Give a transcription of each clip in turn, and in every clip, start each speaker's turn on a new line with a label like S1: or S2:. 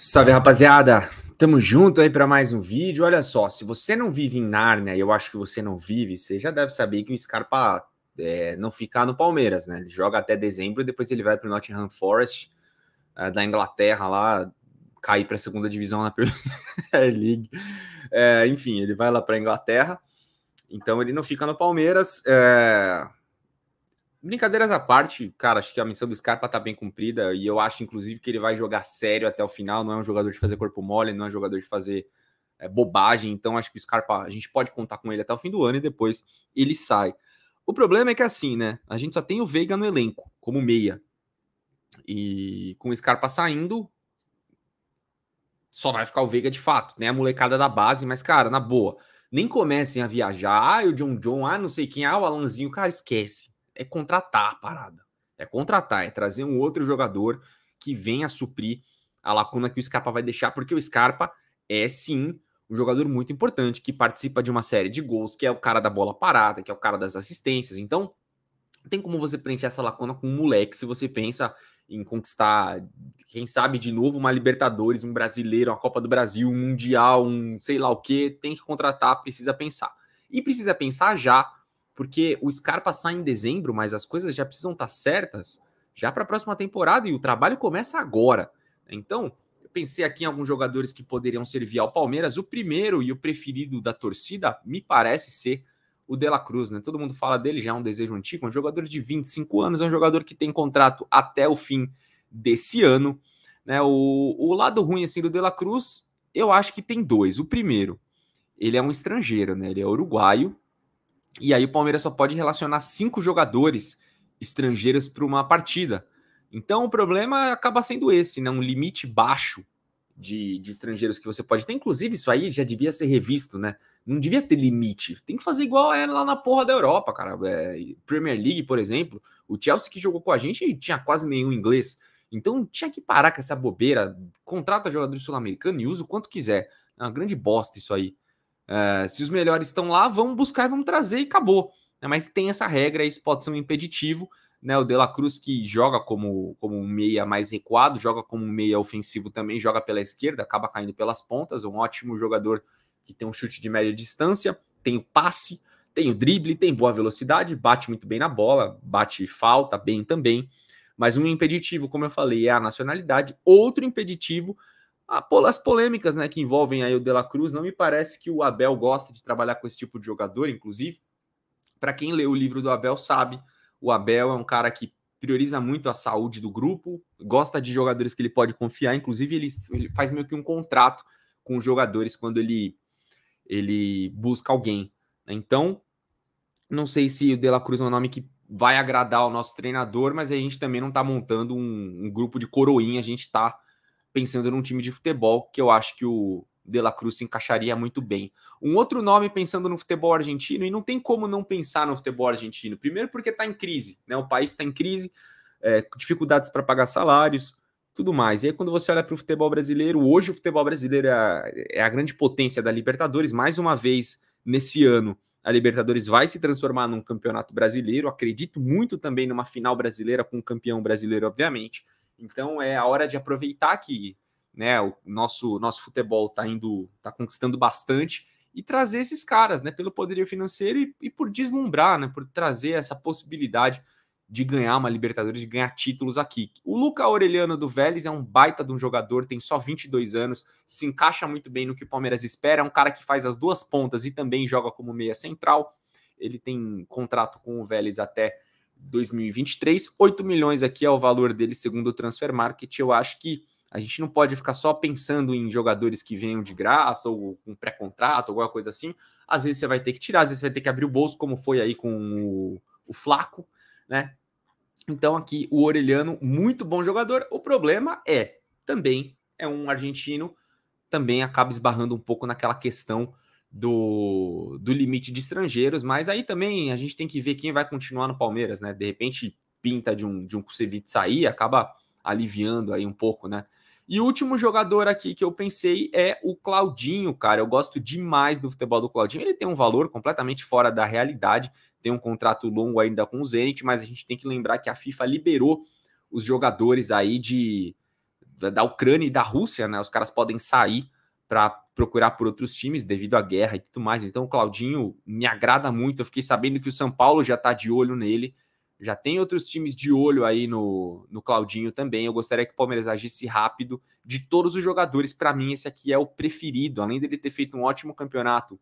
S1: Salve, rapaziada! Tamo junto aí para mais um vídeo. Olha só, se você não vive em Nárnia, eu acho que você não vive, você já deve saber que o Scarpa é, não fica no Palmeiras, né? Ele joga até dezembro e depois ele vai para o Nottingham Forest é, da Inglaterra lá, cair para a segunda divisão na Premier League. É, enfim, ele vai lá para Inglaterra. Então ele não fica no Palmeiras. É, Brincadeiras à parte, cara, acho que a missão do Scarpa tá bem cumprida e eu acho, inclusive, que ele vai jogar sério até o final. Não é um jogador de fazer corpo mole, não é um jogador de fazer é, bobagem. Então, acho que o Scarpa, a gente pode contar com ele até o fim do ano e depois ele sai. O problema é que, assim, né? A gente só tem o Veiga no elenco, como meia. E com o Scarpa saindo, só vai ficar o Veiga de fato, né? A molecada da base, mas, cara, na boa, nem comecem a viajar. Ah, o John John, ah, não sei quem, ah, o Alanzinho, cara, esquece é contratar a parada. É contratar, é trazer um outro jogador que venha suprir a lacuna que o Scarpa vai deixar, porque o Scarpa é sim um jogador muito importante, que participa de uma série de gols, que é o cara da bola parada, que é o cara das assistências. Então, tem como você preencher essa lacuna com um moleque se você pensa em conquistar, quem sabe, de novo, uma Libertadores, um brasileiro, uma Copa do Brasil, um Mundial, um sei lá o que, tem que contratar, precisa pensar. E precisa pensar já, porque o Scarpa sai em dezembro, mas as coisas já precisam estar tá certas já para a próxima temporada e o trabalho começa agora. Então, eu pensei aqui em alguns jogadores que poderiam servir ao Palmeiras. O primeiro e o preferido da torcida me parece ser o De La Cruz, né? Todo mundo fala dele, já é um desejo antigo, é um jogador de 25 anos, é um jogador que tem contrato até o fim desse ano. Né? O, o lado ruim assim, do De La Cruz, eu acho que tem dois. O primeiro, ele é um estrangeiro, né? Ele é uruguaio, e aí o Palmeiras só pode relacionar cinco jogadores estrangeiros para uma partida. Então o problema acaba sendo esse, né? Um limite baixo de, de, estrangeiros que você pode ter. Inclusive, isso aí já devia ser revisto, né? Não devia ter limite. Tem que fazer igual é lá na porra da Europa, cara. É, Premier League, por exemplo, o Chelsea que jogou com a gente tinha quase nenhum inglês. Então tinha que parar com essa bobeira. Contrata jogador sul-americano e usa o quanto quiser. É uma grande bosta isso aí. Eh, se os melhores estão lá, vamos buscar e vamos trazer e acabou. Né? Mas tem essa regra, isso pode ser um impeditivo. Né? O De La Cruz que joga como, como um meia mais recuado, joga como um meia ofensivo também, joga pela esquerda, acaba caindo pelas pontas. Um ótimo jogador que tem um chute de média distância, tem o passe, tem o drible, tem boa velocidade, bate muito bem na bola, bate falta bem também. Mas um impeditivo, como eu falei, é a nacionalidade. Outro impeditivo as polêmicas né, que envolvem aí o De La Cruz. Não me parece que o Abel gosta de trabalhar com esse tipo de jogador, inclusive. Para quem lê o livro do Abel sabe, o Abel é um cara que prioriza muito a saúde do grupo, gosta de jogadores que ele pode confiar, inclusive ele, ele faz meio que um contrato com os jogadores quando ele, ele busca alguém. Né. Então, não sei se o De La Cruz é um nome que vai agradar ao nosso treinador, mas a gente também não está montando um, um grupo de coroinha, a gente está pensando num time de futebol que eu acho que o De La Cruz se encaixaria muito bem. Um outro nome pensando no futebol argentino, e não tem como não pensar no futebol argentino. Primeiro, porque está em crise, né? O país está em crise, é, dificuldades para pagar salários, tudo mais. E aí, quando você olha para o futebol brasileiro, hoje o futebol brasileiro é a, é a grande potência da Libertadores, mais uma vez nesse ano a Libertadores vai se transformar num campeonato brasileiro. Acredito muito também numa final brasileira com o campeão brasileiro, obviamente. Então é a hora de aproveitar que né, o nosso, nosso futebol está indo, está conquistando bastante e trazer esses caras, né, pelo poderio financeiro e, e, por deslumbrar, né, por trazer essa possibilidade de ganhar uma Libertadores, de ganhar títulos aqui. O Luca Aureliano do Vélez é um baita de um jogador, tem só 22 anos, se encaixa muito bem no que o Palmeiras espera, é um cara que faz as duas pontas e também joga como meia central. Ele tem contrato com o Vélez até 2023. 8 milhões aqui é o valor dele segundo o Transfer Market. Eu acho que a gente não pode ficar só pensando em jogadores que venham de graça ou com um pré-contrato, alguma coisa assim. Às vezes você vai ter que tirar, às vezes você vai ter que abrir o bolso, como foi aí com o, o Flaco, né? Então aqui o Orelhano, muito bom jogador. O problema é também é um argentino, também acaba esbarrando um pouco naquela questão do, do limite de estrangeiros, mas aí também a gente tem que ver quem vai continuar no Palmeiras, né? De repente pinta de um, de um Kusevich sair, acaba aliviando aí um pouco, né? E o último jogador aqui que eu pensei é o Claudinho, cara. Eu gosto demais do futebol do Claudinho. Ele tem um valor completamente fora da realidade, tem um contrato longo ainda com o Zenit, mas a gente tem que lembrar que a FIFA liberou os jogadores aí de da Ucrânia e da Rússia, né? Os caras podem sair para procurar por outros times devido à guerra e tudo mais. Então, o Claudinho me agrada muito. Eu fiquei sabendo que o São Paulo já está de olho nele. Já tem outros times de olho aí no, no Claudinho também. Eu gostaria que o Palmeiras agisse rápido. De todos os jogadores, para mim, esse aqui é o preferido. Além dele ter feito um ótimo campeonato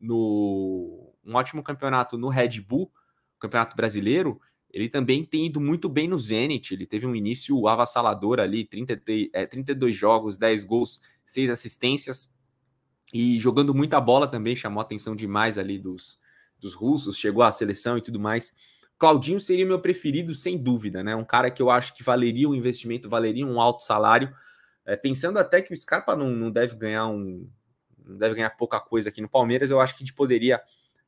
S1: no um ótimo campeonato no Red Bull, Campeonato Brasileiro, ele também tem ido muito bem no Zenit. Ele teve um início avassalador ali, 30, é, 32 jogos, 10 gols, 6 assistências e jogando muita bola também, chamou a atenção demais ali dos, dos russos, chegou à seleção e tudo mais. Claudinho seria meu preferido, sem dúvida, né? Um cara que eu acho que valeria um investimento, valeria um alto salário. É, pensando até que o Scarpa não, não deve ganhar um. não deve ganhar pouca coisa aqui no Palmeiras, eu acho que a gente poderia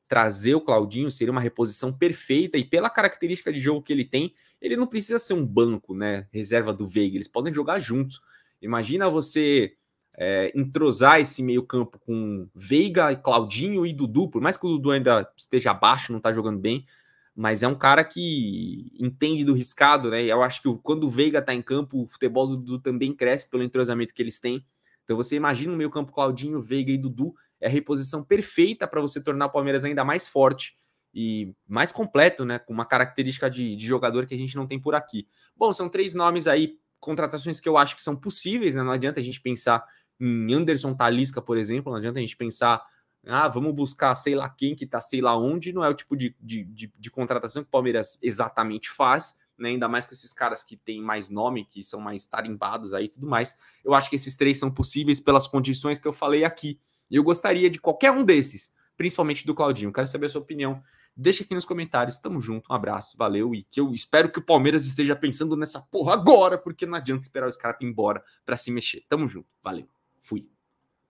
S1: trazer o Claudinho, seria uma reposição perfeita, e pela característica de jogo que ele tem, ele não precisa ser um banco, né? Reserva do Veiga, eles podem jogar juntos. Imagina você é, entrosar esse meio-campo com Veiga, Claudinho e Dudu, por mais que o Dudu ainda esteja abaixo, não está jogando bem, mas é um cara que entende do riscado, né? Eu acho que quando o Veiga está em campo, o futebol do Dudu também cresce pelo entrosamento que eles têm. Então você imagina o meio-campo Claudinho, Veiga e Dudu, é a reposição perfeita para você tornar o Palmeiras ainda mais forte e mais completo, né? Com uma característica de, de jogador que a gente não tem por aqui. Bom, são três nomes aí contratações que eu acho que são possíveis, né? Não adianta a gente pensar em Anderson Talisca, por exemplo. Não adianta a gente pensar, ah, vamos buscar sei lá quem que tá sei lá onde. Não é o tipo de, de, de, de contratação que o Palmeiras exatamente faz. Né, ainda mais com esses caras que têm mais nome, que são mais tarimbados aí e tudo mais. Eu acho que esses três são possíveis pelas condições que eu falei aqui. E eu gostaria de qualquer um desses, principalmente do Claudinho. Quero saber a sua opinião. Deixa aqui nos comentários. Tamo junto, um abraço, valeu. E que eu espero que o Palmeiras esteja pensando nessa porra agora, porque não adianta esperar os caras ir embora para se mexer. Tamo junto, valeu. Fui.